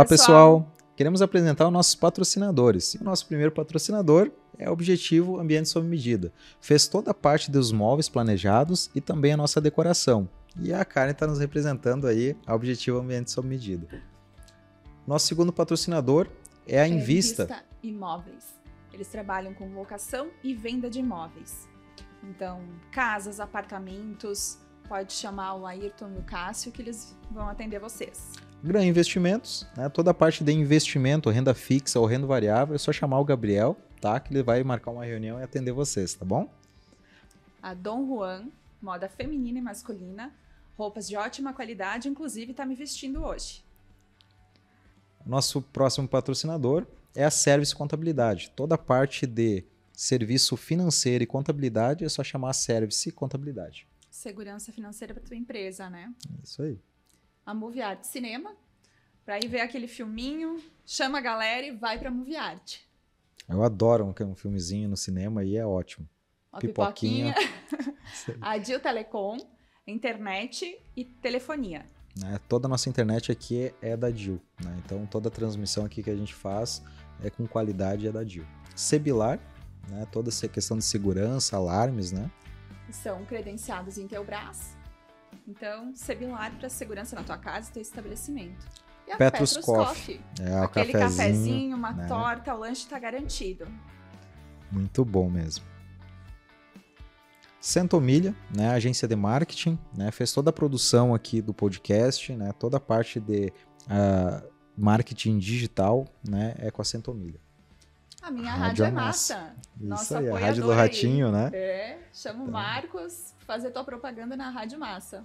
Olá, pessoal. pessoal. Queremos apresentar os nossos patrocinadores. E o nosso primeiro patrocinador é o Objetivo Ambiente sob Medida. Fez toda a parte dos móveis planejados e também a nossa decoração. E a Karen está nos representando aí a Objetivo Ambiente sob Medida. Nosso segundo patrocinador é a Invista. Invista Imóveis. Eles trabalham com locação e venda de imóveis. Então, casas, apartamentos, pode chamar o Ayrton e o Cássio que eles vão atender vocês. Gran Investimentos, né? toda a parte de investimento, renda fixa ou renda variável, é só chamar o Gabriel, tá? Que ele vai marcar uma reunião e atender vocês, tá bom? A Dom Juan, moda feminina e masculina, roupas de ótima qualidade, inclusive está me vestindo hoje. Nosso próximo patrocinador é a Service Contabilidade. Toda a parte de serviço financeiro e contabilidade é só chamar a Service Contabilidade. Segurança financeira para tua empresa, né? Isso aí a Movie Art Cinema, para ir ver aquele filminho, chama a galera e vai para Movie Art. Eu adoro um, um filmezinho no cinema e é ótimo. Uma pipoquinha, pipoquinha. a Dil Telecom, internet e telefonia. É, toda a nossa internet aqui é da Dil, né? então toda a transmissão aqui que a gente faz é com qualidade é da Dil. Cebilar, né? toda essa questão de segurança, alarmes, né? São credenciados em Teobras então, Sebilar para segurança na tua casa e teu estabelecimento. E a Petrus, Petrus Coffee. Coffee. É, Aquele cafezinho, cafezinho uma né? torta, o lanche está garantido. Muito bom mesmo. Centomilha, né, agência de marketing, né, fez toda a produção aqui do podcast, né, toda a parte de uh, marketing digital, né, é com a Centomilha. A minha rádio, rádio é massa. massa. Nossa, aí, a Rádio do Ratinho, aí. né? É, chamo o tá. Marcos, fazer tua propaganda na Rádio Massa.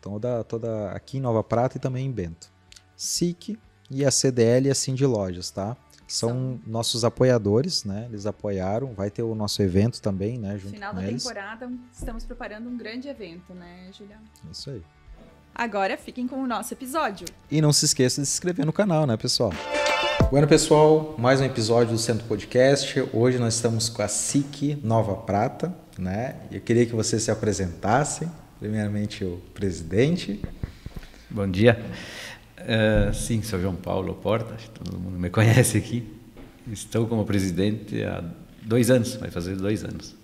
Toda, toda aqui em Nova Prata e também em Bento. SIC e a CDL e a Cindy Lojas, tá? São, São nossos apoiadores, né? Eles apoiaram, vai ter o nosso evento também, né? Junto Final da eles. temporada, estamos preparando um grande evento, né, Julião? Isso aí. Agora fiquem com o nosso episódio. E não se esqueça de se inscrever no canal, né, pessoal? Bueno, pessoal, mais um episódio do Centro Podcast. Hoje nós estamos com a SIC Nova Prata, né? Eu queria que vocês se apresentassem. Primeiramente, o presidente. Bom dia. Uh, sim, sou João Paulo Porta, todo mundo me conhece aqui. Estou como presidente há dois anos, vai fazer dois anos.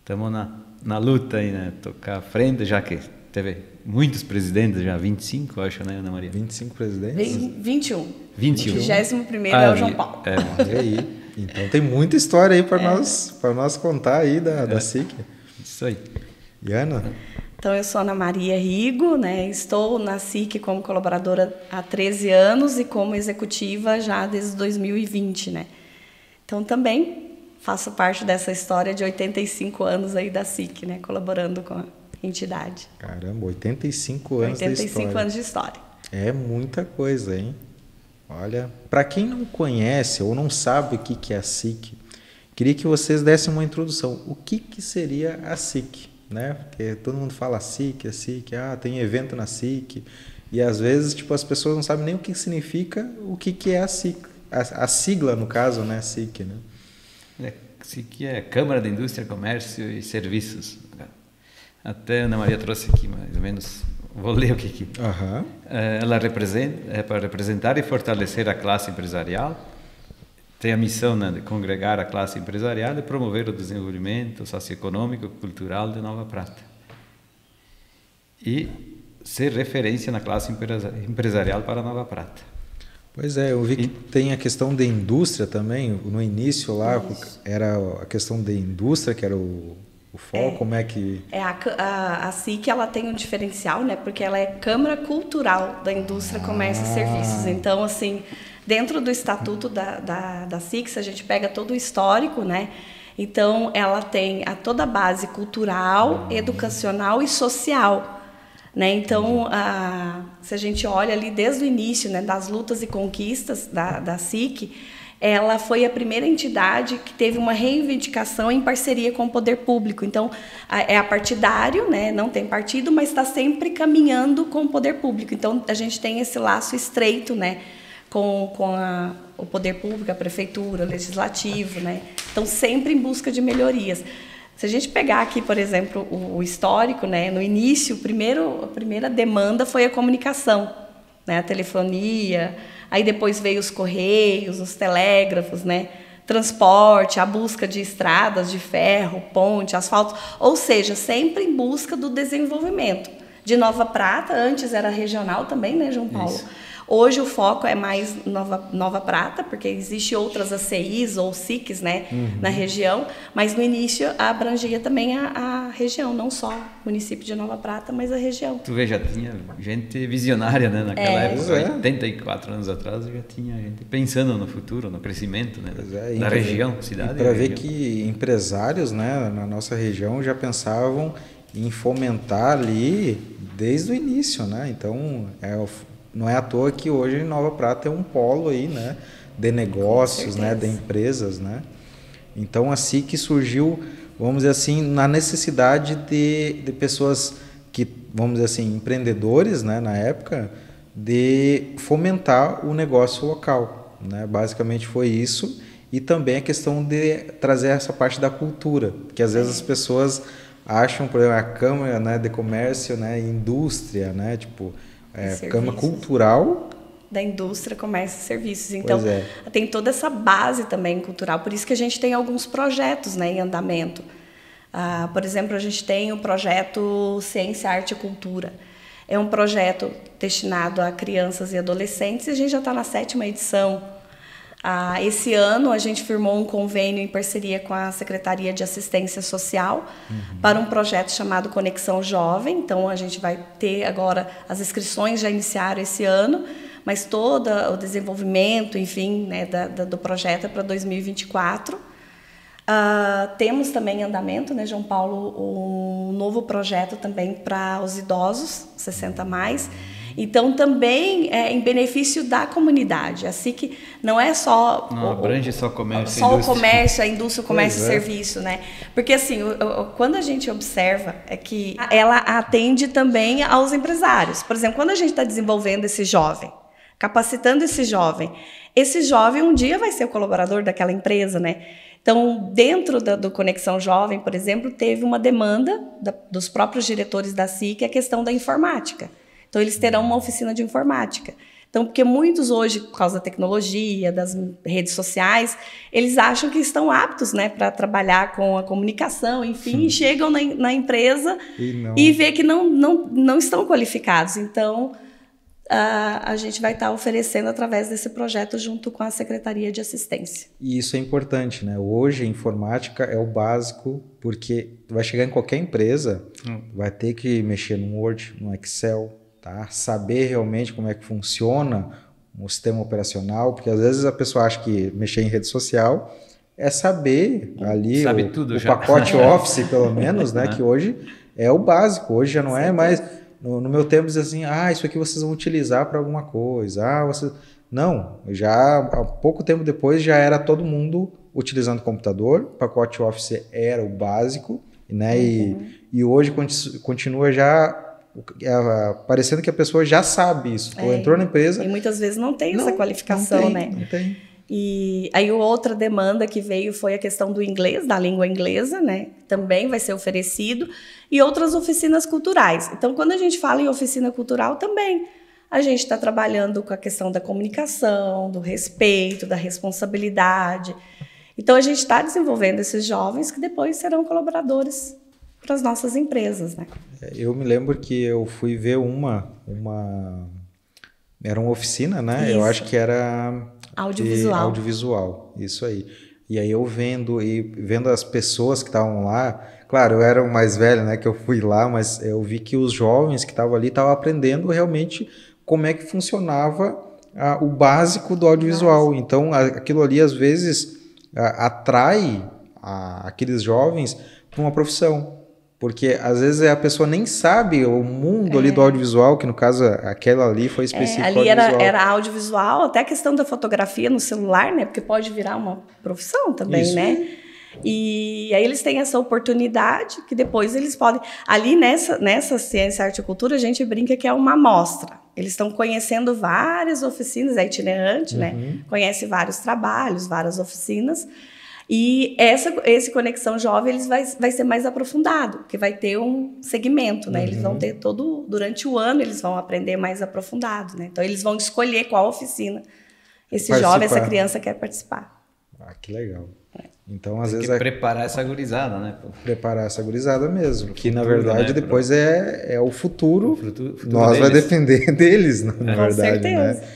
Estamos na, na luta aí, né? Tocar a frente, já que teve muitos presidentes já, 25, acho, né, Ana Maria? 25 presidentes? Vim, 21. 21. 21 ah, é o João Paulo. É, e aí? Então tem muita história aí para é. nós, nós contar aí da, é. da SIC. Isso aí. E Ana? Então eu sou Ana Maria Rigo, né? Estou na SIC como colaboradora há 13 anos e como executiva já desde 2020, né? Então também faço parte dessa história de 85 anos aí da SIC, né, colaborando com a entidade. Caramba, 85 anos 85 de história. 85 anos de história. É muita coisa, hein? Olha, para quem não conhece ou não sabe o que, que é a SIC, queria que vocês dessem uma introdução. O que, que seria a SIC? Né? Porque todo mundo fala SIC, a é SIC, ah, tem evento na SIC. E às vezes, tipo, as pessoas não sabem nem o que significa, o que, que é a SIC. A, a sigla, no caso, né? SIC, né? É, SIC é Câmara da Indústria, Comércio e Serviços. Até a Ana Maria trouxe aqui mais ou menos, vou ler o que aqui. Uhum. Ela representa, é para representar e fortalecer a classe empresarial, tem a missão né, de congregar a classe empresarial e promover o desenvolvimento socioeconômico e cultural de Nova Prata. E ser referência na classe empresarial para Nova Prata. Pois é, eu vi que tem a questão da indústria também. No início lá Isso. era a questão da indústria, que era o o foco é, como é que... É a, a, a, SIC ela tem um diferencial, né? Porque ela é Câmara Cultural da Indústria, ah. Comércio e Serviços. Então, assim, dentro do estatuto da, da, da SIC, a gente pega todo o histórico, né? Então, ela tem a toda a base cultural, ah. educacional e social. Né? Então, a, se a gente olha ali desde o início, né, das lutas e conquistas da, da SIC, ela foi a primeira entidade que teve uma reivindicação em parceria com o poder público. Então, é a partidário, né? não tem partido, mas está sempre caminhando com o poder público. Então, a gente tem esse laço estreito né? com, com a, o poder público, a prefeitura, o legislativo. Né? Então, sempre em busca de melhorias. Se a gente pegar aqui, por exemplo, o, o histórico, né? no início, primeiro, a primeira demanda foi a comunicação né? A telefonia, aí depois veio os correios, os telégrafos, né? Transporte, a busca de estradas de ferro, ponte, asfalto, ou seja, sempre em busca do desenvolvimento. De Nova Prata, antes era regional também, né, João Paulo? Isso. Hoje o foco é mais Nova, Nova Prata, porque existe outras ACIs ou SICs né, uhum. na região, mas no início abrangia também a, a, região, não só o município de Nova Prata, mas a região. Tu vê, já tinha gente visionária né, naquela é. época, é. 84 anos atrás, já tinha gente pensando no futuro, no crescimento né, é, da, região, cidade. Para ver que empresários né, na nossa região já pensavam em fomentar ali desde o início, né? Então é, não é à toa que hoje Nova Prata é um polo aí, né? De negócios, né? De empresas, né? Então, assim que surgiu, vamos dizer assim, na necessidade de, de pessoas que, vamos dizer assim, empreendedores, né? Na época, de fomentar o negócio local, né? Basicamente foi isso. E também a questão de trazer essa parte da cultura, que às vezes as pessoas acham, por exemplo, a Câmara né, de Comércio, né? Indústria, né? Tipo é, cama é cultural da indústria, comércio e serviços. Então, é. tem toda essa base também cultural. Por isso que a gente tem alguns projetos né, em andamento. Ah, por exemplo, a gente tem o projeto Ciência, Arte e Cultura. É um projeto destinado a crianças e adolescentes e a gente já está na sétima edição. Ah, esse ano a gente firmou um convênio em parceria com a Secretaria de Assistência Social uhum. para um projeto chamado Conexão Jovem. Então a gente vai ter agora as inscrições já iniciaram esse ano, mas todo o desenvolvimento, enfim, né, da, da, do projeto é para 2024. Uh, ah, temos também em andamento, né, João Paulo, um novo projeto também para os idosos, 60 mais. Então, também é em benefício da comunidade. Assim que não é só. Não o, abrange só comércio. Só o comércio, a indústria, o comércio e é. serviço, né? Porque, assim, o, o, quando a gente observa, é que ela atende também aos empresários. Por exemplo, quando a gente está desenvolvendo esse jovem, capacitando esse jovem, esse jovem um dia vai ser o colaborador daquela empresa, né? Então, dentro da, do Conexão Jovem, por exemplo, teve uma demanda da, dos próprios diretores da SIC a questão da informática. Então, eles terão uma oficina de informática. Então, porque muitos hoje, por causa da tecnologia, das redes sociais, eles acham que estão aptos né, para trabalhar com a comunicação, enfim, chegam na, na, empresa e, não... e vê que não, não, não estão qualificados. Então, a, a gente vai estar tá oferecendo através desse projeto junto com a Secretaria de Assistência. E isso é importante, né? Hoje, a informática é o básico, porque vai chegar em qualquer empresa, hum. vai ter que mexer no Word, no Excel, tá? Saber realmente como é que funciona o sistema operacional, porque às vezes a pessoa acha que mexer em rede social é saber ali Sabe o, tudo o já. pacote Office, pelo menos, né? que hoje é o básico, hoje já não Sim. é mais. No, no, meu tempo dizia assim, ah, isso aqui vocês vão utilizar para alguma coisa. Ah, vocês. Não, já há pouco tempo depois já era todo mundo utilizando computador, o pacote Office era o básico, né? E, uhum. e hoje continua já é, parecendo que a pessoa já sabe isso, é, ou entrou na empresa. E muitas vezes não tem não, essa qualificação, não tem, né? Não tem. E aí outra demanda que veio foi a questão do inglês, da língua inglesa, né? Também vai ser oferecido e outras oficinas culturais. Então, quando a gente fala em oficina cultural, também a gente está trabalhando com a questão da comunicação, do respeito, da responsabilidade. Então, a gente está desenvolvendo esses jovens que depois serão colaboradores para as nossas empresas, né? É, eu me lembro que eu fui ver uma, uma era uma oficina, né? Isso. Eu acho que era audiovisual. audiovisual, isso aí. E aí eu vendo e vendo as pessoas que estavam lá, claro, eu era o mais velho, né, que eu fui lá, mas eu vi que os jovens que estavam ali estavam aprendendo realmente como é que funcionava o básico do audiovisual. Então, aquilo ali às vezes atrai aqueles jovens para uma profissão. Porque às vezes a pessoa nem sabe o mundo é. ali do audiovisual, que no caso aquela ali foi específica. É, ali audiovisual. Era, era audiovisual, até a questão da fotografia no celular, né? Porque pode virar uma profissão também, Isso. né? E aí eles têm essa oportunidade que depois eles podem. Ali nessa, nessa ciência, arte e cultura, a gente brinca que é uma amostra. Eles estão conhecendo várias oficinas, é itinerante, né? uhum. né? Conhece vários trabalhos, várias oficinas. E essa esse Conexão Jovem eles vai, vai ser mais aprofundado, porque vai ter um segmento, né? Uhum. Eles vão uhum. ter todo. Durante o ano eles vão aprender mais aprofundado, né? Então eles vão escolher qual oficina esse jovem, essa criança quer participar. Ah, que legal. É. Então, às Tem vezes. É... preparar essa gurizada, né? Pô? Preparar essa gurizada mesmo. Que, na verdade, né? depois é, é o futuro. O futuro, futuro nós deles. vai depender deles, na é. verdade. Com né? certeza. Né?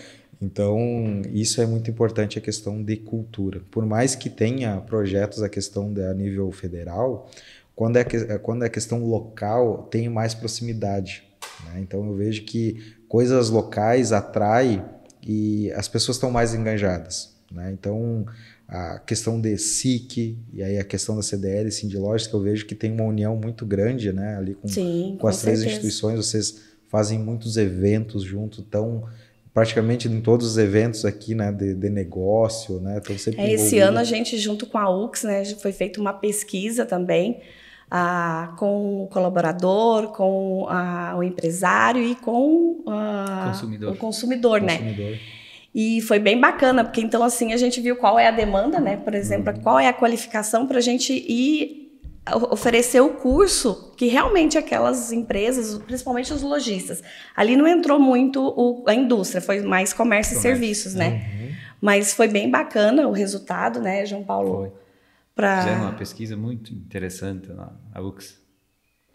Então, isso é muito importante a questão de cultura. Por mais que tenha projetos a questão de, a nível federal, quando é, quando é questão local, tem mais proximidade. Né? Então, eu vejo que coisas locais atraem e as pessoas estão mais engajadas. Né? Então, a questão de SIC e aí a questão da CDL, sim, de lógica, eu vejo que tem uma união muito grande né? ali com, sim, com, com as certeza. três instituições. Vocês fazem muitos eventos junto, estão praticamente em todos os eventos aqui, né, de, de negócio, né? Tô então sempre é, esse ano a gente, junto com a UX, né, foi feita uma pesquisa também a ah, com o colaborador, com o empresário e com ah, consumidor. o consumidor, né? E foi bem bacana, porque então assim a gente viu qual é a demanda, né? Por exemplo, uhum. qual é a qualificação para a gente ir oferecer o curso que realmente aquelas empresas, principalmente os lojistas, ali não entrou muito o, a indústria, foi mais comércio, comércio. e serviços, né? Uhum. Mas foi bem bacana o resultado, né, João Paulo? Foi. Pra... Fizeram uma pesquisa muito interessante na, na UX.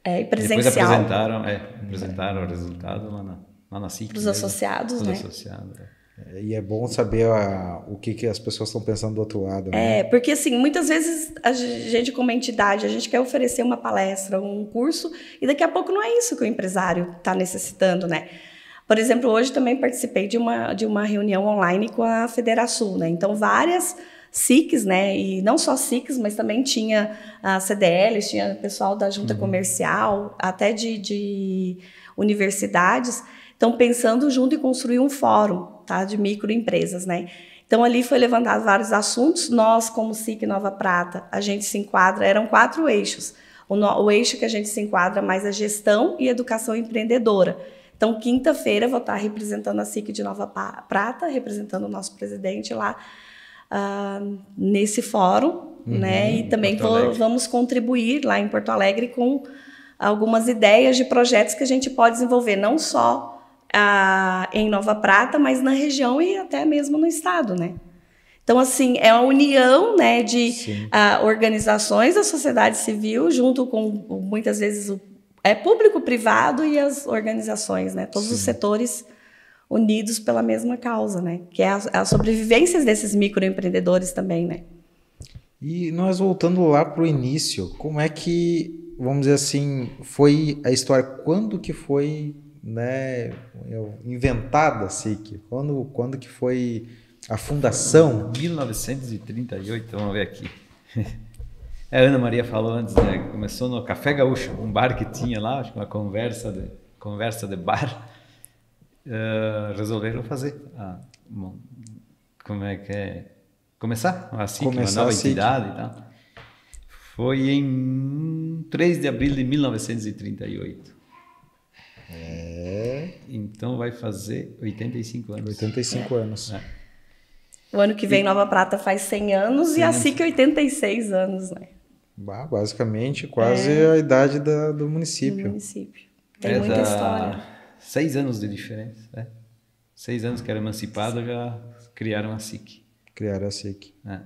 É, e presencial. Depois apresentaram, é, apresentaram é. o resultado lá na, lá na CIC. Para os né? associados, né? Os associados, é. É, e é bom saber a, o que, que as pessoas estão pensando do outro lado. Né? É, porque assim, muitas vezes a gente, como entidade, a gente quer oferecer uma palestra, um curso, e daqui a pouco não é isso que o empresário está necessitando, né? Por exemplo, hoje também participei de uma, de uma reunião online com a Federação, né? Então, várias SICs, né? E não só SICs, mas também tinha a CDL, tinha pessoal da junta uhum. comercial, até de, de universidades, estão pensando junto em construir um fórum tá? de microempresas. Né? Então, ali foi levantado vários assuntos. Nós, como SIC Nova Prata, a gente se enquadra, eram quatro eixos. O, no, o eixo que a gente se enquadra mais é gestão e educação empreendedora. Então, quinta-feira, vou estar tá representando a SIC de Nova Prata, representando o nosso presidente lá uh, nesse fórum, uhum, né? E também vou, vamos contribuir lá em Porto Alegre com algumas ideias de projetos que a gente pode desenvolver, não só em Nova Prata, mas na região e até mesmo no estado, né? Então, assim, é uma união né, de organizações da sociedade civil, junto com, muitas vezes, o, é público-privado e as organizações, né? Todos Sim. os setores unidos pela mesma causa, né? Que é a, a sobrevivência desses microempreendedores também, né? E nós voltando lá para o início, como é que, vamos dizer assim, foi a história? Quando que foi né, inventada SIC? Quando, quando que foi a fundação? 1938, vamos ver aqui. É, a Ana Maria falou antes, né? Começou no Café Gaúcho, um bar que tinha lá, acho que uma conversa de, conversa de bar. Uh, resolveram fazer. bom, como é que é? Começar? A SIC, Começar uma nova entidade e tal. Foi em 3 de abril de 1938. É. Então vai fazer 85 anos. 85 é. anos. É. O ano que vem, e... Nova Prata faz 100 anos 100 e a SIC 86 anos, né? Bah, basicamente, quase é. a idade da, do município. Do município. Tem é muita história. Seis anos de diferença, né? Seis anos que era emancipada, já criaram a SIC. Criaram a SIC. É.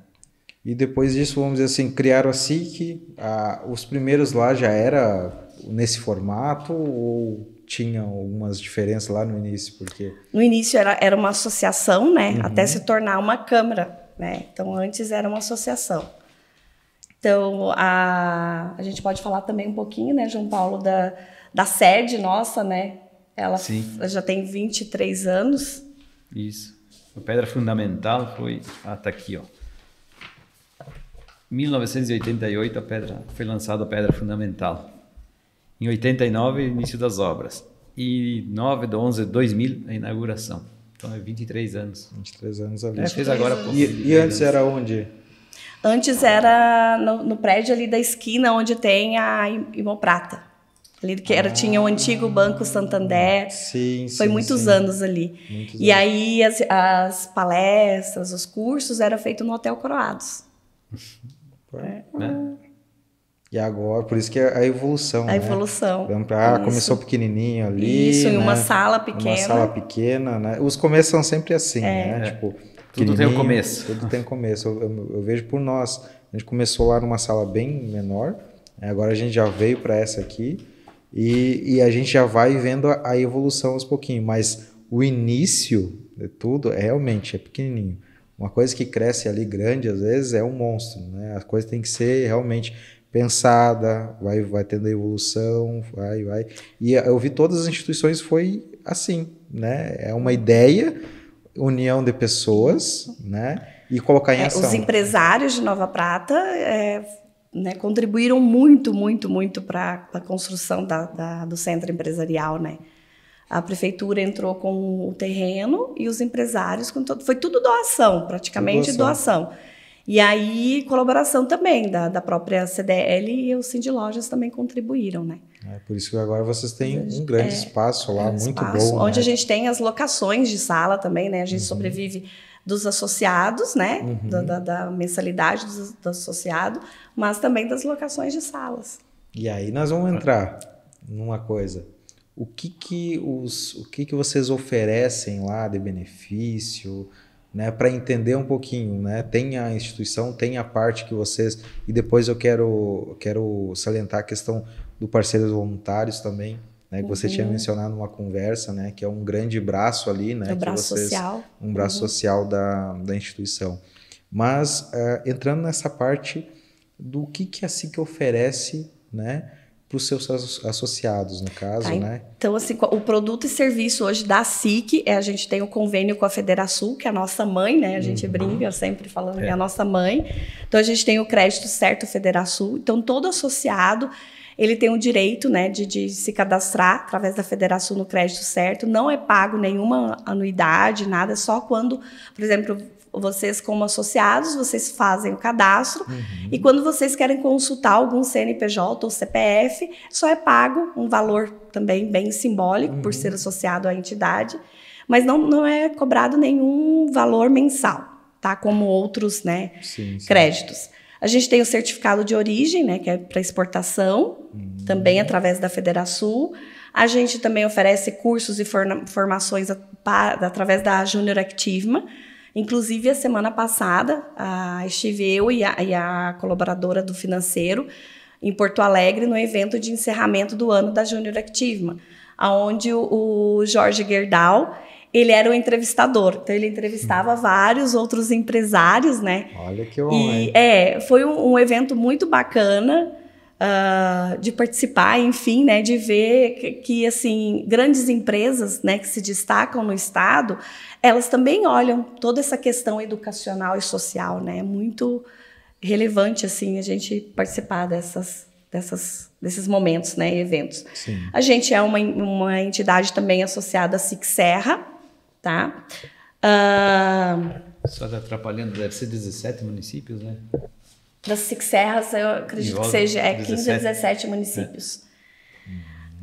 E depois disso, vamos dizer assim, criaram a SIC, a, os primeiros lá já era nesse formato ou tinha algumas diferenças lá no início, porque... No início era, era uma associação, né? Uhum. Até se tornar uma câmara, né? Então, antes era uma associação. Então, a, a gente pode falar também um pouquinho, né, João Paulo, da, da sede nossa, né? Ela Sim. já tem 23 anos. Isso. A pedra fundamental foi... Ah, tá aqui, ó. 1988 a pedra foi lançada a pedra fundamental em 89, início das obras. E 9 de 11 de 2000, a inauguração. Então é 23 anos. 23 anos ali. É, fez agora pouco. E, e antes era onde? Antes era no, no, prédio ali da esquina onde tem a Imoprata. Ali que era, ah, tinha o antigo Banco Santander. Sim, Foi sim, muitos sim. anos ali. Muitos e anos. aí as, as, palestras, os cursos eram feitos no Hotel Coroados. É. Né? E agora, por isso que é a evolução. A né? evolução. Ah, começou pequenininho ali. Isso, em uma né? sala pequena. Uma sala pequena, né? Os começos são sempre assim, é. né? É. Tipo, tudo tem um começo. Tudo tem um começo. Eu, eu, eu, vejo por nós. A gente começou lá numa sala bem menor, né? agora a gente já veio para essa aqui e, e, a gente já vai vendo a, a evolução aos pouquinhos. Mas o início de tudo é realmente é pequenininho. Uma coisa que cresce ali grande, às vezes, é um monstro, né? A coisa tem que ser realmente pensada, vai, vai tendo evolução, vai, vai. E eu vi todas as instituições foi assim, né? É uma uhum. ideia, união de pessoas, né? E colocar em é, ação. Os empresários de Nova Prata é, né, contribuíram muito, muito, muito para a construção da, da, do centro empresarial, né? A prefeitura entrou com o terreno e os empresários com todo, foi tudo doação, praticamente tudo doação. doação. E aí, colaboração também da, da própria CDL e os Cindy Lojas também contribuíram, né? É por isso que agora vocês têm um grande é, espaço lá, muito espaço, bom. Onde né? a gente tem as locações de sala também, né? A gente uhum. sobrevive dos associados, né? Uhum. Da, da, da, mensalidade do, do associado, mas também das locações de salas. E aí nós vamos entrar numa coisa. O que que, os, o que, que vocês oferecem lá de benefício? né, para entender um pouquinho, né? Tem a instituição, tem a parte que vocês e depois eu quero quero salientar a questão do parceiros voluntários também, né, que uhum. você tinha uhum. mencionado numa conversa, né, que é um grande braço ali, né, o é braço vocês, social, um braço uhum. social da, da instituição. Mas uh, entrando nessa parte do que que a SIC oferece, né, para os seus associados, no caso, tá, né? Então, assim, o produto e serviço hoje da SIC, é, a gente tem o um convênio com a Federação, que é a nossa mãe, né? A gente uhum. brinca sempre falando é. que é a é. nossa mãe. Então, a gente tem o crédito certo Federação. Então, todo associado, ele tem o direito, né, de, de se cadastrar através da Federação no crédito certo. Não é pago nenhuma anuidade, nada, só quando, por exemplo, vocês como associados, vocês fazem o cadastro uhum. e quando vocês querem consultar algum CNPJ ou CPF, só é pago um valor também bem simbólico uhum. por ser associado à entidade, mas não, não é cobrado nenhum valor mensal, tá? Como outros, né, sim, sim. créditos. A gente tem o certificado de origem, né, que é para exportação, uhum. também através da Federação. A gente também oferece cursos e formações a, através da Junior Activma, Inclusive, a semana passada, estive eu e a, e a colaboradora do financeiro em Porto Alegre no evento de encerramento do ano da Junior Activma, aonde o, o Jorge Gerdau ele era o entrevistador, então ele entrevistava hum. vários outros empresários, né? Olha que honra! E, é, foi um, um evento muito bacana uh, de participar, enfim, né, de ver que, que, assim grandes empresas, né, que se destacam no estado, elas também olham toda essa questão educacional e social, né, é muito relevante assim a gente participar dessas dessas desses momentos, né, eventos. Sim. A gente é uma, uma entidade também associada à Cic Serra, tá? Uh, só tá atrapalhando, deve ser 17 municípios, né? das Six Serras, eu acredito que seja é, 15 17. a 17 municípios.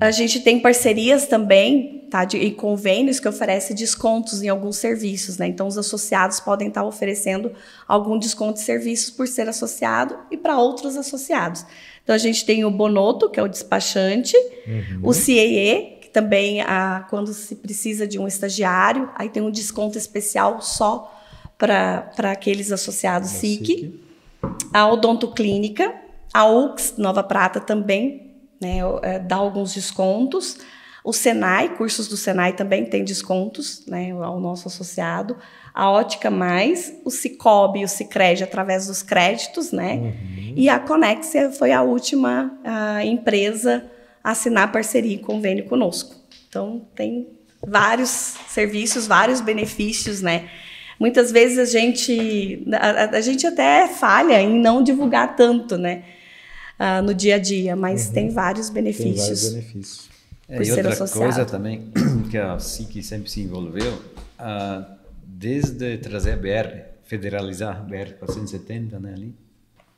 É. A gente tem parcerias também, tá? De, e convênios que oferecem descontos em alguns serviços, né? Então, os associados podem estar oferecendo algum desconto de serviços por ser associado e para outros associados. Então, a gente tem o Bonoto, que é o despachante, uhum. o CIE, que também, a, ah, quando se precisa de um estagiário, aí tem um desconto especial só para aqueles associados SIC a odontoclínica, a UX Nova Prata também né, é, dá alguns descontos. O Senai, cursos do Senai também tem descontos né, ao nosso associado. A Ótica Mais, o Cicobi e o Cicred através dos créditos, né? Uhum. E a Conexia foi a última a empresa a assinar parceria e convênio conosco. Então, tem vários serviços, vários benefícios, né? Muitas vezes a gente, a, a gente até falha em não divulgar tanto, né? Uh, no dia a dia, mas uhum. tem vários benefícios. Tem vários benefícios. É, e outra associado. coisa também que a SIC sempre se envolveu, uh, desde trazer a BR, federalizar a BR 470, né, ali,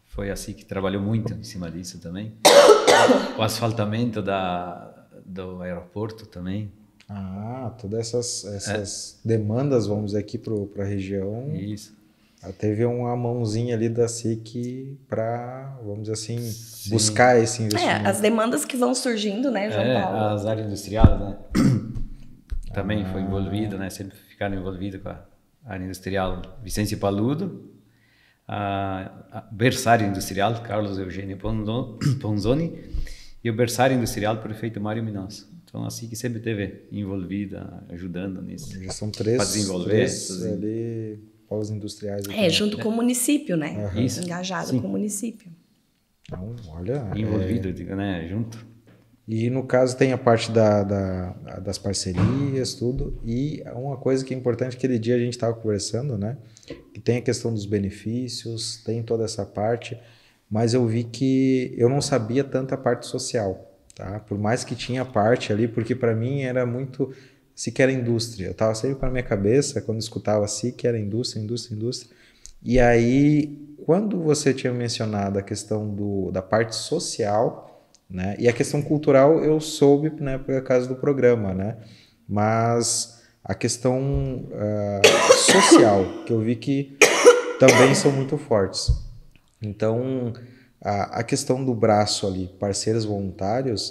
foi a SIC que trabalhou muito em cima disso também. o asfaltamento da, do aeroporto também, ah, todas essas, é. essas é. demandas, vamos dizer, aqui para a região. Isso. Ah, teve uma mãozinha ali da SIC para, vamos dizer assim, Sim. buscar esse investimento. É, as demandas que vão surgindo, né, João é, Paulo? As áreas industriais, né? Também ah. foi envolvida, né? Sempre ficaram envolvidos com a área industrial Vicente Paludo, a berçário industrial Carlos Eugênio Ponzoni e o berçário industrial prefeito Mário Minosso. Então, a SIC sempre teve envolvida, ajudando nisso. Já são três. Para desenvolver. Três assim. ali, polos industriais. É, junto né? com o município, né? Uhum. Isso. Engajado Sim. com o município. Então, olha. É Envolvido, é... digo, né? Junto. E no caso tem a parte da, da, das parcerias, tudo. E uma coisa que é importante, aquele dia a gente estava conversando, né? Que tem a questão dos benefícios, tem toda essa parte. Mas eu vi que eu não sabia tanta parte social tá? Por mais que tinha parte ali, porque para mim era muito sequer indústria. Eu tava sempre para minha cabeça quando escutava que era indústria, indústria, indústria. E aí, quando você tinha mencionado a questão do, da parte social, né? E a questão cultural eu soube, né, por causa do programa, né? Mas a questão uh, social, que eu vi que também são muito fortes. Então, a, questão do braço ali, parceiros voluntários,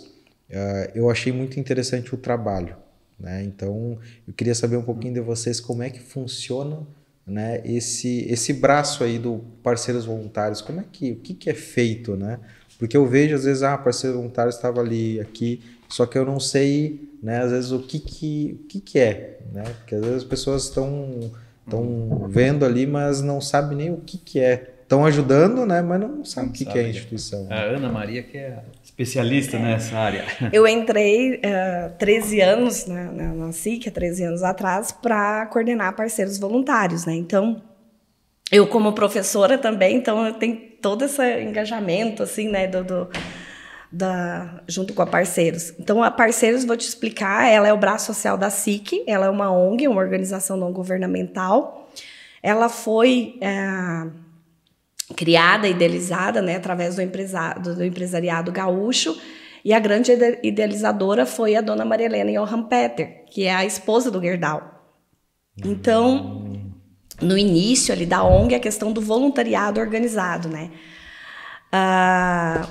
uh, eu achei muito interessante o trabalho. Né? Então, eu queria saber um pouquinho de vocês como é que funciona né, esse, esse braço aí do parceiros voluntários. Como é que, o que, que é feito, né? Porque eu vejo, às vezes, ah, parceiro voluntário estava ali, aqui, só que eu não sei, né, às vezes, o que que, o que, que é, né? Porque às vezes as pessoas estão estão vendo ali, mas não sabem nem o que que é, estão ajudando, né? Mas não sabem o que, sabe. que é a instituição. Né? A Ana Maria que é especialista é. nessa área. Eu entrei uh, eh, 13 anos né, na, na, na 13 anos atrás, para coordenar parceiros voluntários, né? Então, eu como professora também, então eu tenho todo esse engajamento, assim, né? do, do da, junto com a Parceiros. Então, a Parceiros, vou te explicar, ela é o braço social da SIC, ela é uma ONG, uma organização não governamental. Ela foi é, criada, idealizada, né, através do, empresa, do, empresariado gaúcho. E a grande idealizadora foi a dona Maria Helena Johan Peter, que é a esposa do Gerdau. Então, no início ali da ONG, a questão do voluntariado organizado, né? Ah,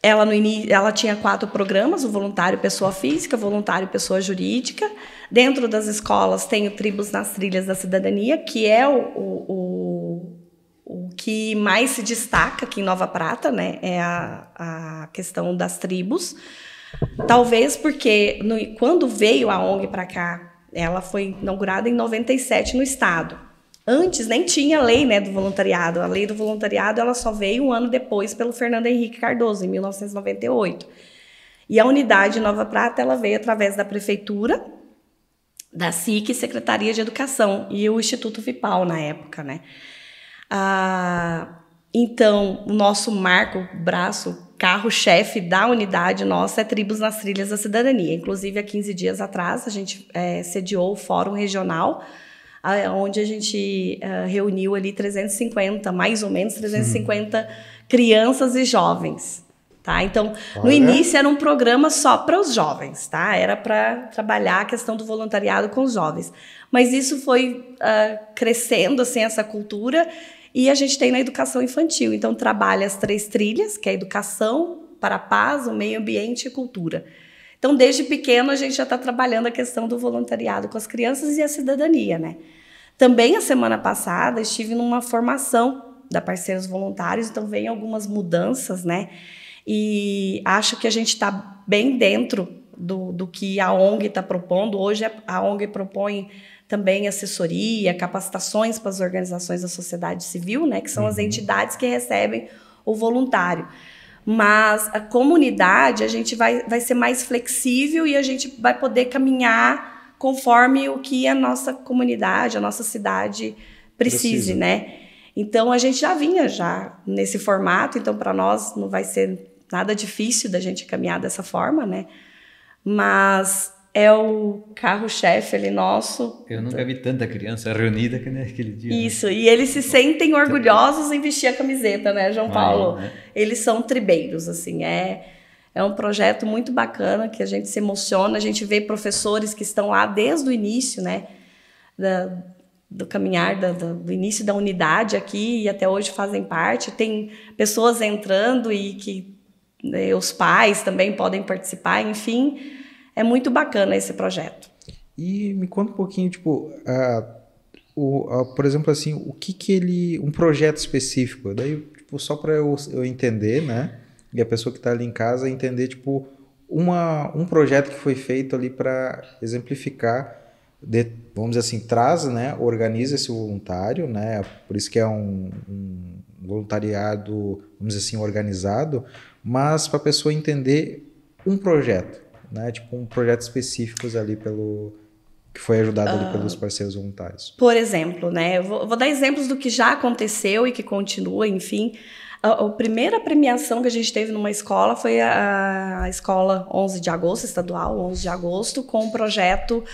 ela, no ela tinha quatro programas, o voluntário pessoa física, voluntário pessoa jurídica. Dentro das escolas tem o Tribos nas Trilhas da Cidadania, que é o, o que mais se destaca aqui em Nova Prata, né, é a, a questão das tribos. Talvez porque no, quando veio a ONG para cá, ela foi inaugurada em 97 no estado. Antes nem tinha lei, né, do voluntariado. A lei do voluntariado ela só veio um ano depois pelo Fernando Henrique Cardoso em 1998. E a unidade Nova Prata ela veio através da prefeitura, da SIC, Secretaria de Educação e o Instituto Vipal na época, né? Ah, então, o nosso marco, braço, carro-chefe da unidade nossa é Tribos nas Trilhas da Cidadania. Inclusive, há 15 dias atrás, a gente é, sediou o Fórum Regional, ah, onde a gente eh, reuniu ali 350, mais ou menos 350 Sim. Uhum. crianças e jovens. Tá? Então, Olha. no início era um programa só para os jovens, tá? Era para trabalhar a questão do voluntariado com os jovens. Mas isso foi uh, crescendo, assim, essa cultura. E a gente tem na educação infantil. Então, trabalha as três trilhas, que é a educação para a paz, o meio ambiente e cultura. Então, desde pequeno, a gente já está trabalhando a questão do voluntariado com as crianças e a cidadania, né? Também, a semana passada, estive numa formação da Parceiros Voluntários. Então, vem algumas mudanças, né? E acho que a gente está bem dentro do, do que a ONG está propondo. Hoje a ONG propõe também assessoria, capacitações para as organizações da sociedade civil, né, que são as uhum. entidades que recebem o voluntário. Mas a comunidade, a gente vai, vai ser mais flexível e a gente vai poder caminhar conforme o que a nossa comunidade, a nossa cidade precise, Precisa. né? Então a gente já vinha já nesse formato, então para nós não vai ser nada difícil da gente caminhar dessa forma, né? Mas é o carro-chefe ali nosso. Eu nunca vi tanta criança reunida que naquele dia. Né? Isso, né? e eles se sentem orgulhosos em vestir a camiseta, né, João Paulo? né? Eles são tribeiros, assim, é, é um projeto muito bacana que a gente se emociona, a gente vê professores que estão lá desde o início, né, da, do caminhar da, da, do início da unidade aqui e até hoje fazem parte. Tem pessoas entrando e que né, os pais também podem participar, enfim, é muito bacana esse projeto. E me conta um pouquinho, tipo, a, o, por exemplo, assim, o que que ele, um projeto específico, daí, tipo, só para eu, eu entender, né, e a pessoa que está ali em casa entender, tipo, uma, um projeto que foi feito ali para exemplificar de, vamos dizer assim, traz, né, organiza esse voluntário, né, por isso que é um, um, voluntariado, vamos dizer assim, organizado, mas para a pessoa entender um projeto, né? Tipo, um projeto específico ali pelo que foi ajudado uh, pelos parceiros voluntários. Por exemplo, né? Vou, vou, dar exemplos do que já aconteceu e que continua, enfim. A, a primeira premiação que a gente teve numa escola foi a, a, escola 11 de agosto, estadual 11 de agosto, com o projeto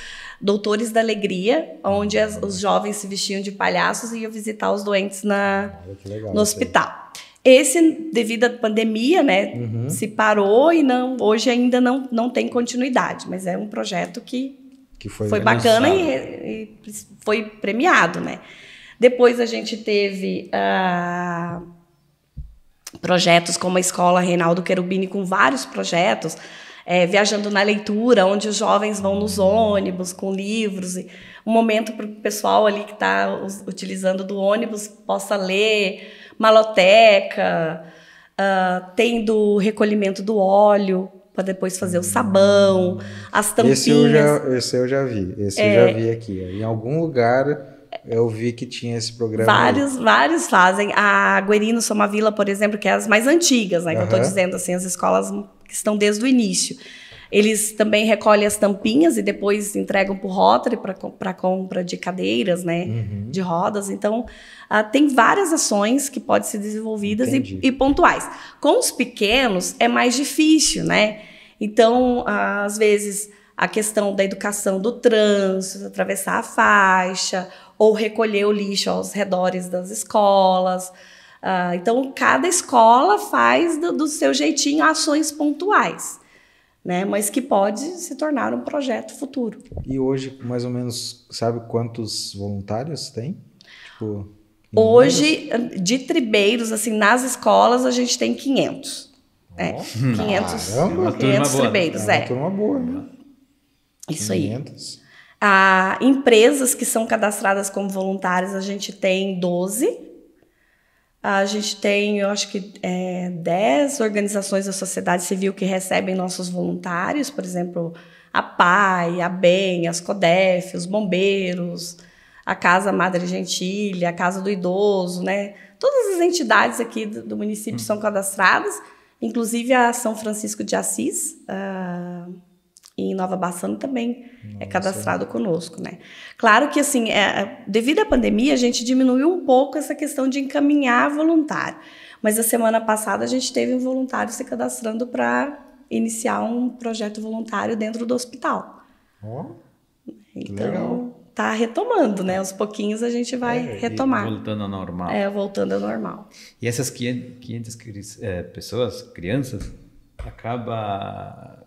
Doutores da Alegria, onde as, os jovens se vestiam de palhaços e iam visitar os doentes na, Olha, legal, no hospital. Esse, devido à pandemia, né, uhum. se parou e não, hoje ainda não, não tem continuidade, mas é um projeto que, que foi, foi bacana e, e, foi premiado, né. Depois a gente teve uh, projetos como a Escola Reinaldo Querubini, com vários projetos, é, viajando na leitura, onde os jovens vão nos ônibus com livros, um momento para o pessoal ali que está utilizando do ônibus possa ler maloteca, uh, ah, tem do recolhimento do óleo para depois fazer o sabão, hum. as tampinhas. Esse eu já, esse eu já vi, esse é, eu já é. vi aqui. Em algum lugar eu vi que tinha esse programa. Vários, aí. vários fazem. A Guerino Vila, por exemplo, que é as mais antigas, né? Que eu estou dizendo, assim, as escolas que estão desde o início. Eles também recolhem as tampinhas e depois entregam para o Rotary para compra de cadeiras, né? Uhum. De rodas. Então, uh, tem várias ações que podem ser desenvolvidas e, e pontuais. Com os pequenos é mais difícil, né? Então, às vezes, a questão da educação do trânsito, atravessar a faixa, ou recolher o lixo aos redores das escolas. Ah, então, cada escola faz do, seu jeitinho ações pontuais né? Mas que pode se tornar um projeto futuro. E hoje, mais ou menos, sabe quantos voluntários tem? Tipo, hoje, de tribeiros, assim, nas escolas, a gente tem 500. Oh, é, 500, caramba, 500 tribeiros, é. Uma é. turma boa, né? Uhum. Isso 500. aí. Ah, empresas que são cadastradas como voluntárias, a gente tem 12 a gente tem, eu acho que, é, 10 organizações da sociedade civil que recebem nossos voluntários, por exemplo, a PAI, a BEM, as CODEF, os bombeiros, a Casa Madre Gentilha, a Casa do Idoso, né? Todas as entidades aqui do, do município hum. são cadastradas, inclusive a São Francisco de Assis, uh, e em Nova Bassano também é Nossa. é cadastrado conosco, né? Claro que assim, é, é, devido à pandemia, a gente diminuiu um pouco essa questão de encaminhar voluntário. Mas a semana passada a gente teve um voluntário se cadastrando para iniciar um projeto voluntário dentro do hospital. Oh, então, legal. tá retomando, né? Aos pouquinhos a gente vai é, retomar. Voltando ao normal. É, voltando ao normal. E essas 500, 500 é, pessoas, crianças, acaba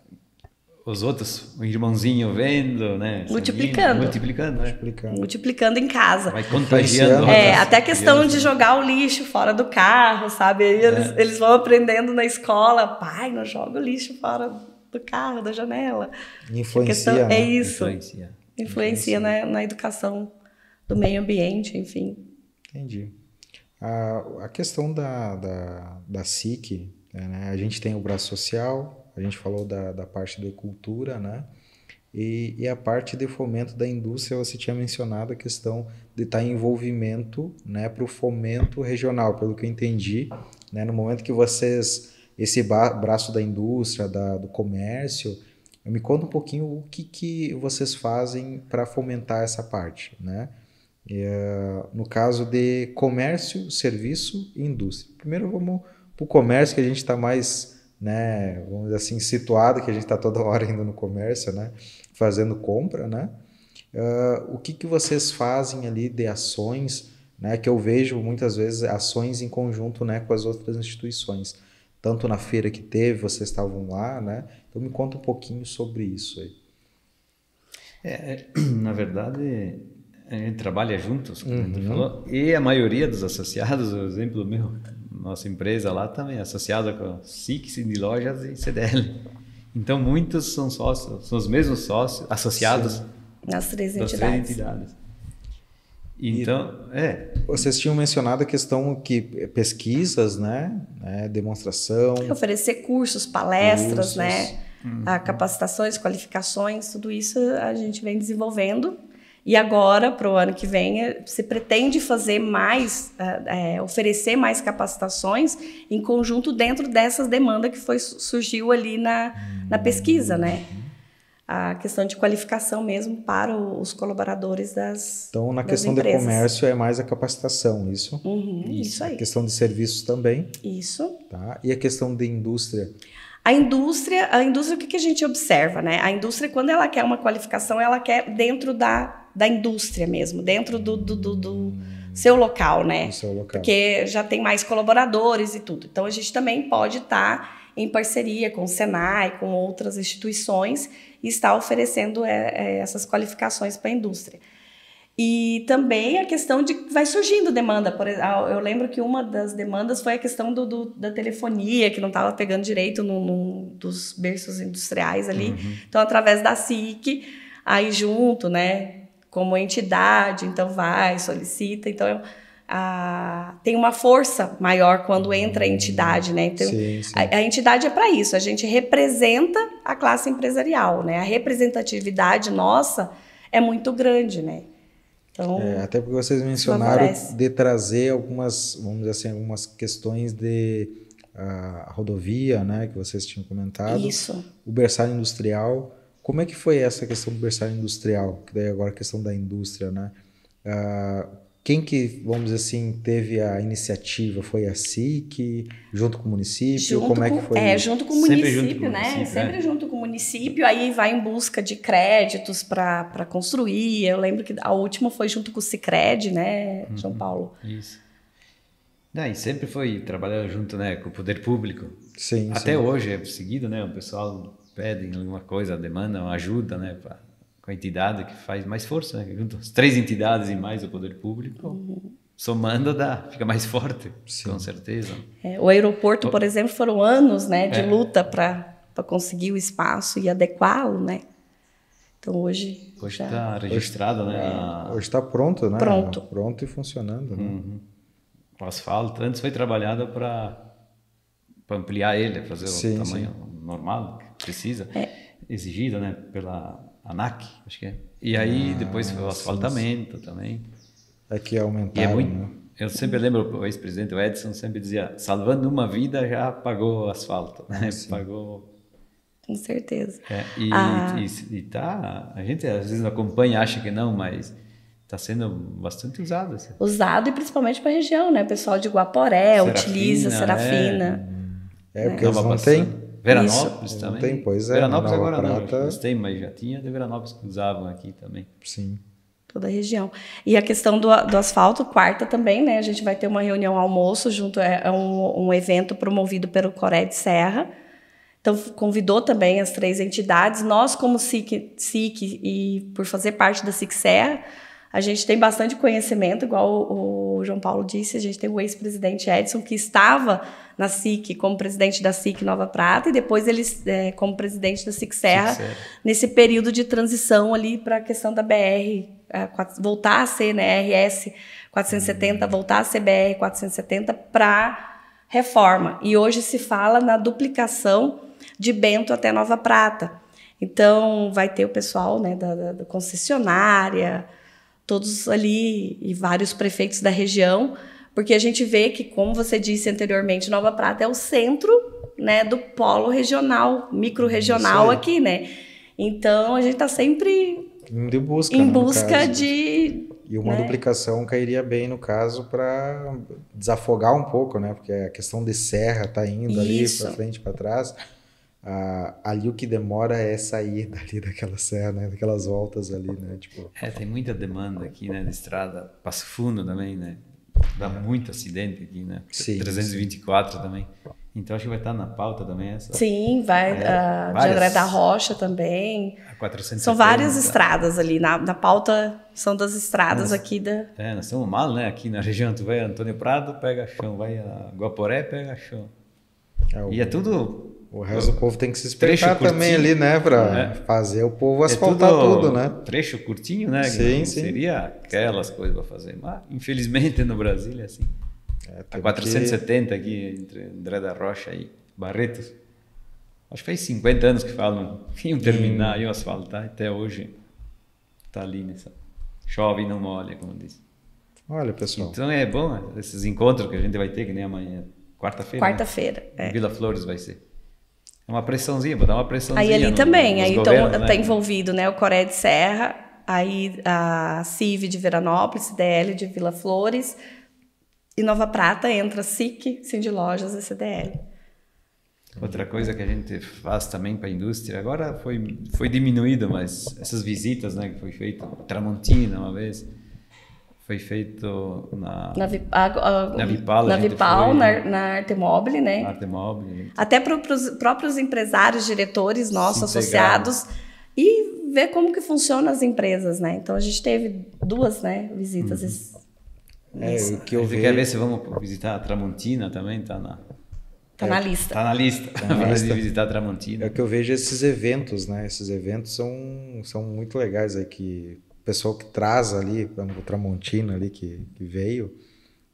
os outros, o irmãozinho vendo, né? Multiplicando. multiplicando, né? Multiplicando. multiplicando em casa. Vai contagiando. É, até a questão crianças. de jogar o lixo fora do carro, sabe? Aí eles, é. eles vão aprendendo na escola, pai, não joga o lixo fora do carro, da janela. Influencia. Questão, né? é isso. Influencia. Influencia, Influencia. Na, né, na educação do meio ambiente, enfim. Entendi. A, a questão da, da, da SIC, né? a gente tem o braço social, a gente falou da, da parte de cultura, né? E, e, a parte de fomento da indústria, você tinha mencionado a questão de estar tá em envolvimento né, para o fomento regional, pelo que eu entendi. Né, no momento que vocês, esse braço da indústria, da, do comércio, me conta um pouquinho o que, que vocês fazem para fomentar essa parte. Né? E, uh, no caso de comércio, serviço e indústria. Primeiro vamos para o comércio, que a gente está mais né, vamos dizer assim, situado, que a gente está toda hora indo no comércio, né, fazendo compra, né, uh, o que, que vocês fazem ali de ações, né, que eu vejo muitas vezes ações em conjunto, né, com as outras instituições, tanto na feira que teve, vocês estavam lá, né, então me conta um pouquinho sobre isso aí. É, é na verdade, a gente trabalha juntos, como uhum. falou, e a maioria dos associados, o exemplo meu, nossa empresa lá também, associada com SIC, de Lojas e CDL. Então, muitos são sócios, são os mesmos sócios, associados Sim. nas três entidades. Três entidades. Então, e é. Vocês tinham mencionado a questão que pesquisas, né? né demonstração. Oferecer cursos, palestras, né, cursos. né? Uhum. capacitações, qualificações, tudo isso a gente vem desenvolvendo e agora, para o ano que vem, eh, se pretende fazer mais, é, oferecer mais capacitações em conjunto dentro dessas demandas que foi, surgiu ali na, na pesquisa, né? A questão de qualificação mesmo para os colaboradores das Então, na das questão empresas. de comércio é mais a capacitação, isso? Uhum, isso? isso aí. A questão de serviços também. Isso. Tá? E a questão de indústria? A indústria, a indústria, o que, que a gente observa, né? A indústria, quando ela quer uma qualificação, ela quer dentro da, da indústria mesmo, dentro do, do, do, do seu local, né? Do seu local. Porque já tem mais colaboradores e tudo. Então a gente também pode estar tá em parceria com o Senai, com outras instituições, e estar oferecendo é, é, essas qualificações para a indústria. E também a questão de vai surgindo demanda. Por, eu lembro que uma das demandas foi a questão do, do da telefonia, que não estava pegando direito num, num, dos berços industriais ali. Uhum. Então, através da SIC, aí junto, né, como entidade, então vai, solicita. Então, a, tem uma força maior quando entra a entidade, né? Então, sim, sim. A, a entidade é para isso, a gente representa a classe empresarial, né? A representatividade nossa é muito grande, né? Então, é, até porque vocês mencionaram de trazer algumas, vamos dizer assim, algumas questões de ah, a, rodovia, né, que vocês tinham comentado. Isso. O berçário industrial. Como é que foi essa questão do berçário industrial? Que daí agora a questão da indústria, né? Uh, quem que, vamos dizer assim, teve a iniciativa? Foi a SIC, junto com o município? Junto como com, é que foi? É, junto com o município, junto com né? município, é. Sempre é. junto com o município. Aí vai em busca de créditos para construir. Eu lembro que a última foi junto com o Cicred, né, uhum, Paulo? Isso. Não, e sempre foi trabalhando junto né, com o poder público. Sim. Até sim. hoje é seguido, né? O pessoal pedem alguma coisa, demandam ajuda, né? Pra com a entidade que faz mais força, né? as três entidades e mais o poder público. Uhum. Somando dá, fica mais forte, Sim. com certeza. É, o aeroporto, por exemplo, foram anos né, de é. luta para conseguir o espaço e adequá-lo, né? Então hoje. Hoje está registrado, hoje, né? É. A... Hoje está pronto, né? Pronto. Pronto e funcionando. Né? Uhum. O asfalto antes foi trabalhado para ampliar ele, fazer sim, o tamanho sim. normal precisa, é. exigida né, pela ANAC, acho que é. E aí ah, depois foi o asfaltamento sim. também. É que aumentaram, é muito, né? Eu sempre lembro, o ex-presidente Edson sempre dizia, salvando uma vida já pagou o asfalto, né? Sim. Pagou... Com certeza. É, e, ah. e, e, tá, a gente às vezes acompanha, acha que não, mas está sendo bastante usado. Assim. Usado e principalmente para a região, né? O pessoal de Guaporé Serafina, utiliza Serafina. Né? Hum. É, é porque né? eles não têm Veranópolis Isso, também. Tem, pois é. Veranópolis agora Prata. não, mas tem, mas já tinha de Veranópolis que usavam aqui também. Sim. Toda a região. E a questão do, do asfalto, quarta também, né? A gente vai ter uma reunião almoço junto, é, é um, um evento promovido pelo Coré de Serra. Então, convidou também as três entidades. Nós, como SIC, SIC e por fazer parte da SIC Serra, a gente tem bastante conhecimento, igual o, o João Paulo disse, a gente tem o ex-presidente Edson, que estava na SIC como presidente da SIC Nova Prata, e depois ele é, como presidente da SIC Serra, nesse período de transição ali para a questão da BR, é, voltar a ser né, RS 470, hum. voltar a ser BR 470 para reforma. E hoje se fala na duplicação de Bento até Nova Prata. Então, vai ter o pessoal né, da, da, da concessionária, todos ali e vários prefeitos da região, porque a gente vê que, como você disse anteriormente, Nova Prata é o centro né, do polo regional, micro-regional aqui, né? Então a gente está sempre de busca, em né, busca de. E uma né? duplicação cairia bem no caso para desafogar um pouco, né? Porque a questão de serra está indo Isso. ali para frente, para trás ah, ali o que demora é sair dali daquela serra, né? Daquelas voltas ali, né? Tipo... É, tem muita demanda aqui, né? De estrada, Passo Fundo também, né? Dá é. muito acidente aqui, né? Sim, 324 sim. também. Então acho que vai estar tá na pauta também essa. Sim, vai. É, uh, várias, de André da Rocha também. A são várias estradas ali. Na, na pauta são das estradas nós, aqui da. É, nós estamos mal, né? Aqui na região, tu vai a Antônio Prado, pega chão. Vai a Guaporé, pega chão. É, e é tudo o resto do povo tem que se espreitar também ali, né? Para é. fazer o povo é asfaltar é tudo, tudo, né? Trecho curtinho, né? Sim, Não sim. Seria aquelas coisas para fazer. Mas, infelizmente, no Brasil é assim. É, a 470 que... aqui, entre André da Rocha e Barretos. Acho que faz 50 anos que falam, iam terminar, iam asfaltar, até hoje tá ali nessa. Chove e não molha, como diz. Olha, pessoal. Então é bom né, esses encontros que a gente vai ter, que nem amanhã. Quarta-feira. Né? Quarta-feira. Né? É. Vila Flores vai ser. É uma pressãozinha, dar uma pressãozinha. Aí ali no, também, aí está então né? envolvido, né? O Coreia de Serra, aí a CIV de Veranópolis, CDL de Vila Flores, e Nova Prata entra SIC, Cindy Lojas e CDL. Outra coisa que a gente faz também para a indústria, agora foi, foi diminuído, mas essas visitas né, que foi feita, Tramontina uma vez, foi feito na na, a, a, na Vipal, na, Vipal foi, na, né? na Arte Mobile, né? Arte Mobile. Né? Até para os próprios empresários, diretores nossos associados e ver como que funcionam as empresas, né? Então a gente teve duas, né, visitas. Uhum. é, o que eu vi... quer ver se vamos visitar a Tramontina também, tá na Tá é, na lista. Tá na lista. Tá na lista. visitar a Tramontina. É o que eu vejo esses eventos, né? Esses eventos são, são muito legais aqui pessoal que traz ali, o Tramontina ali que, que veio,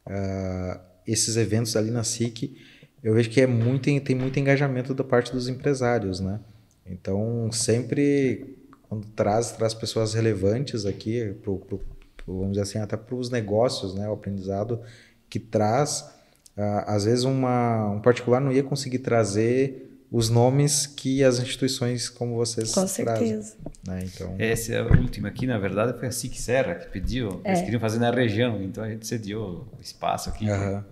uh, esses eventos ali na SIC, eu vejo que é muito, tem muito engajamento da parte dos empresários, né? Então, sempre quando traz, traz pessoas relevantes aqui, pro, pro, vamos dizer assim, até para os negócios, né? O aprendizado que traz. Uh, às vezes, uma, um particular não ia conseguir trazer os nomes que as instituições como vocês Com certeza. Trazem, né? então... Essa é a última aqui, na verdade, foi a SIC Serra que pediu. É. Eles queriam fazer na região, então a gente cediu o espaço aqui. Uhum.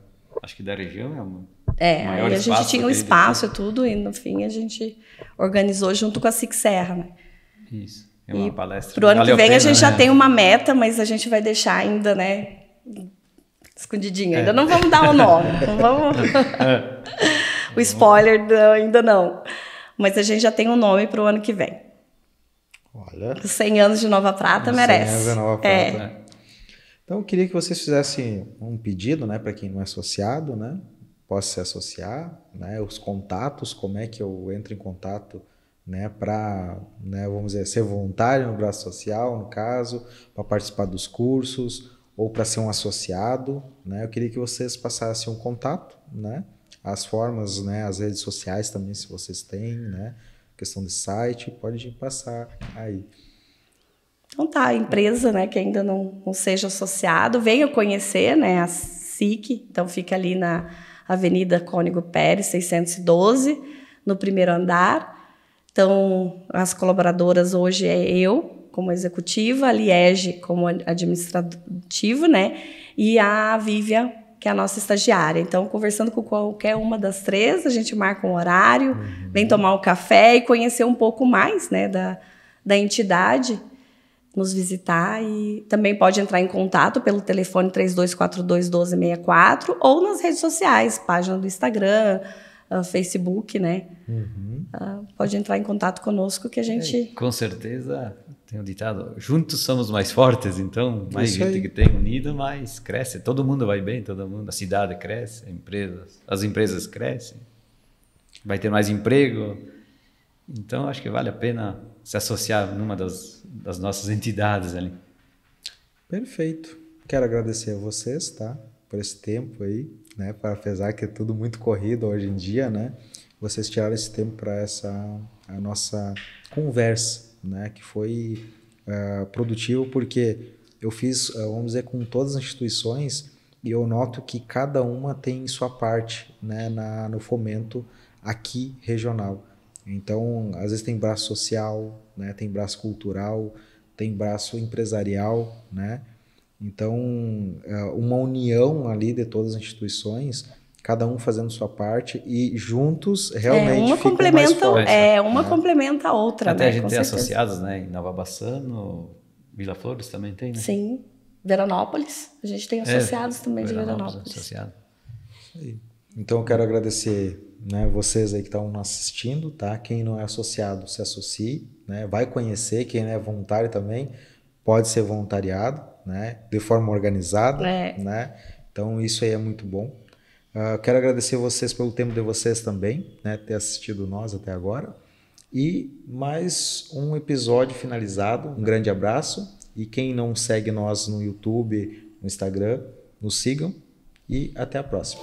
Acho que da região é uma... É, aí a gente tinha o um espaço e tudo, e no fim a gente organizou junto com a SIC Serra, né? Isso, é uma e palestra. Pro ano que vem pena, a gente né? já tem uma meta, mas a gente vai deixar ainda, né? Escondidinho, é. ainda não vamos dar o nome, não vamos... É o spoiler ainda não. Mas a gente já tem um nome para o ano que vem. Olha. 100 anos de Nova Prata merece. 100 anos de Nova é. Prata. É. Né? Então, eu queria que vocês fizessem um pedido, né, para quem não é associado, né, possa se associar, né, os contatos, como é que eu entro em contato, né, para, né, vamos dizer, ser voluntário no braço social, no caso, para participar dos cursos ou para ser um associado, né? Eu queria que vocês passassem um contato, né, as formas, né, as redes sociais também, se vocês têm, né, questão de site, pode passar aí. Então tá, a empresa, né, que ainda não, não seja associado, venha conhecer, né, a SIC, então fica ali na Avenida Cônigo Pérez, 612, no primeiro andar. Então, as colaboradoras hoje é eu, como executiva, a Liege como administrativo, né, e a Vivian que é a nossa estagiária. Então, conversando com qualquer uma das três, a gente marca um horário, uhum. vem tomar um café e conhecer um pouco mais né, da, da entidade, nos visitar e também pode entrar em contato pelo telefone 3242-1264 ou nas redes sociais, página do Instagram, uh, Facebook, né? Uhum. Uh, pode entrar em contato conosco que a é, gente... Com certeza tem um ditado, juntos somos mais fortes, então mais Isso gente aí. que tem unido, mais cresce. Todo mundo vai bem, todo mundo, a cidade cresce, empresas, as empresas crescem, vai ter mais emprego. Então acho que vale a pena se associar numa das, das nossas entidades ali. Perfeito. Quero agradecer a vocês, tá? Por esse tempo aí, né? Para apesar que é tudo muito corrido hoje em dia, né? Vocês tiraram esse tempo para essa a nossa conversa né? Que foi uh, produtivo porque eu fiz, uh, vamos dizer, com todas as instituições e eu noto que cada uma tem sua parte, né? Na, no fomento aqui regional. Então, às vezes tem braço social, né? Tem braço cultural, tem braço empresarial, né? Então, é, uma união ali de todas as instituições cada um fazendo sua parte e juntos é, realmente é, uma complementa, mais É, uma complementa a outra, Até né? a gente Com tem certeza. associados, né? Em Nova Bassano, Vila Flores também tem, né? Sim, Veranópolis. A gente tem é, associados é, também Veranópolis, de Veranópolis. Associado. Então eu quero agradecer né, vocês aí que estão assistindo, tá? Quem não é associado, se associe, né? Vai conhecer, quem não é voluntário também pode ser voluntariado, né? De forma organizada, é. né? Então isso aí é muito bom. Uh, quero agradecer vocês pelo tempo de vocês também, né, ter assistido nós até agora. E mais um episódio finalizado. Um grande abraço. E quem não segue nós no YouTube, no Instagram, nos sigam. E até a próxima.